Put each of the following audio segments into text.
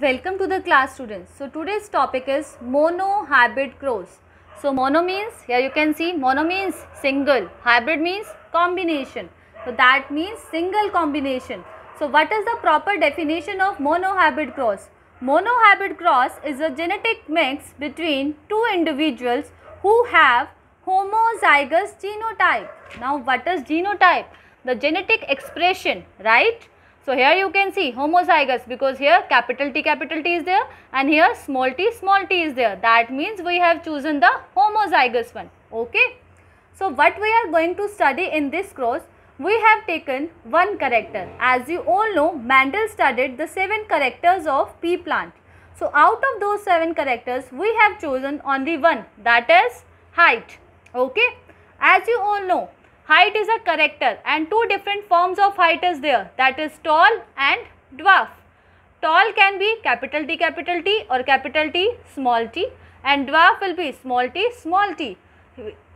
Welcome to the class students. So today's topic is mono-hybrid crows. So mono means, here you can see mono means single, hybrid means combination. So that means single combination. So what is the proper definition of mono-hybrid cross? Mono-hybrid cross is a genetic mix between two individuals who have homozygous genotype. Now what is genotype? The genetic expression, right? So here you can see homozygous because here capital T capital T is there and here small t small t is there. That means we have chosen the homozygous one. Okay. So what we are going to study in this cross we have taken one character. As you all know, Mandel studied the seven characters of pea plant. So, out of those seven characters, we have chosen only one that is height. Okay. As you all know, Height is a character and two different forms of height is there that is tall and dwarf. Tall can be capital T capital T or capital T small t and dwarf will be small t small t.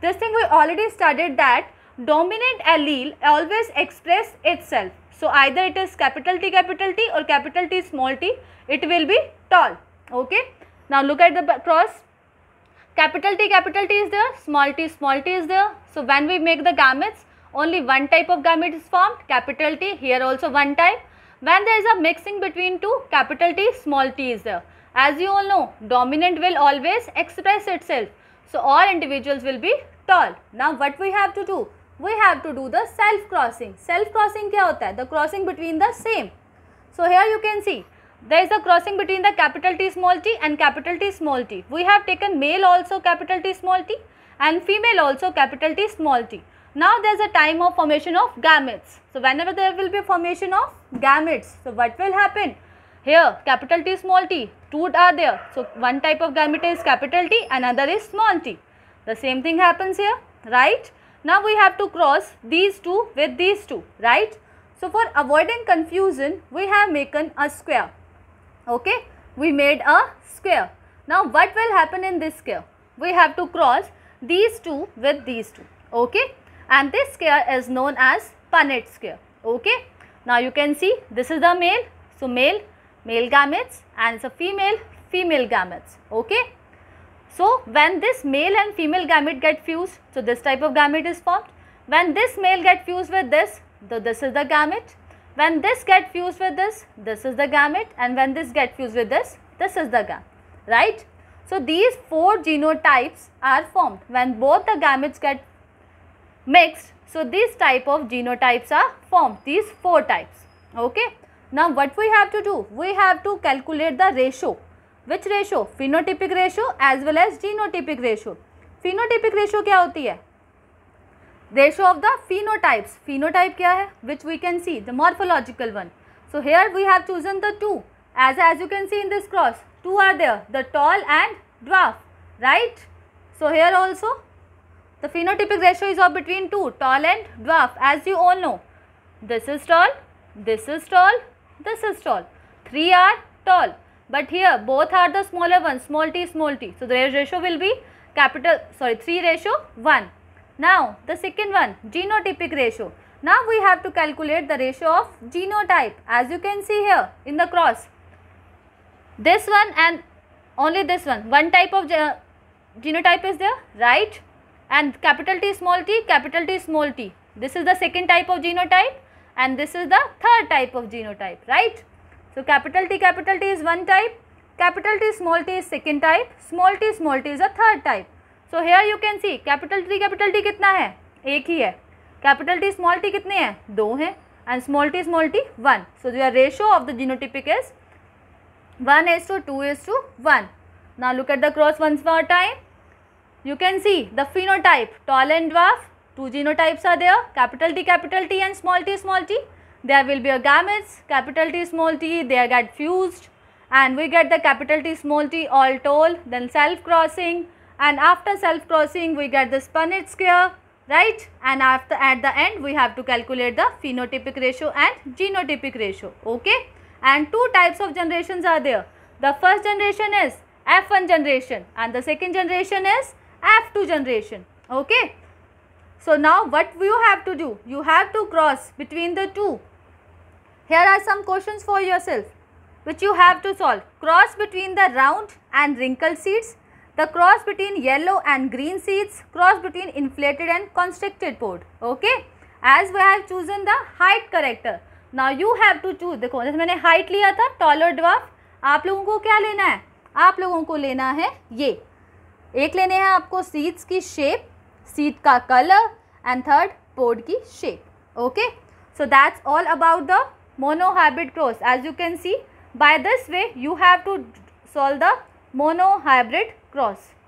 This thing we already studied that dominant allele always express itself. So either it is capital T capital T or capital T small t it will be tall. Okay. Now look at the cross Capital T, capital T is there, small t, small t is there. So, when we make the gametes, only one type of gamete is formed, capital T, here also one type. When there is a mixing between two, capital T, small t is there. As you all know, dominant will always express itself. So, all individuals will be tall. Now, what we have to do? We have to do the self-crossing. Self-crossing kya hota hai? The crossing between the same. So, here you can see there is a crossing between the capital T small t and capital T small t. We have taken male also capital T small t and female also capital T small t. Now there is a time of formation of gametes. So whenever there will be formation of gametes, so what will happen? Here capital T small t, two are there. So one type of gamete is capital T, another is small t. The same thing happens here, right? Now we have to cross these two with these two, right? So for avoiding confusion, we have taken a square okay we made a square now what will happen in this square we have to cross these two with these two okay and this square is known as Punnett square okay now you can see this is the male so male male gametes and it's a female female gametes okay so when this male and female gamete get fused so this type of gamete is formed when this male get fused with this so this is the gamete when this get fused with this, this is the gamete and when this get fused with this, this is the gamete, right? So these four genotypes are formed when both the gametes get mixed. So these type of genotypes are formed, these four types, okay? Now what we have to do? We have to calculate the ratio. Which ratio? Phenotypic ratio as well as genotypic ratio. Phenotypic ratio क्या होती है ratio of the phenotypes phenotype kya which we can see the morphological one so here we have chosen the two as as you can see in this cross two are there the tall and dwarf right so here also the phenotypic ratio is of between two tall and dwarf as you all know this is tall this is tall this is tall three are tall but here both are the smaller ones small t small t so the ratio will be capital sorry 3 ratio 1 now the second one genotypic ratio. Now we have to calculate the ratio of genotype as you can see here in the cross. This one and only this one. One type of genotype is there right and capital T small t capital T small t. This is the second type of genotype and this is the third type of genotype right. So capital T capital T is one type capital T small t is second type small t small t is a third type. So here you can see capital T capital T कितना है एक ही है capital T small T कितने हैं दो हैं and small T small T one so जो are ratio of the genotypic is one as two two as two one ना look at the cross one for time you can see the phenotype tall and dwarf two geno genotypes are there capital T capital T and small T small T there will be a gamete capital T small T they are get fuse and we get the capital T small T all tall then self crossing and after self crossing we get the Punnett square right and after at the end we have to calculate the phenotypic ratio and genotypic ratio okay and two types of generations are there the first generation is f1 generation and the second generation is f2 generation okay so now what you have to do you have to cross between the two here are some questions for yourself which you have to solve cross between the round and wrinkled seeds the cross between yellow and green seeds, cross between inflated and constricted pod. Okay. As we have chosen the height character Now you have to choose. देखो जैसे मैंने height लिया था taller dwarf. आप लोगों को क्या लेना है आप लोगों को लेना है ये एक लेने हैं आपको seeds की shape seed का color and third pod की shape okay so that's all about the monohybrid cross as you can see by this way you have to solve the monohybrid cross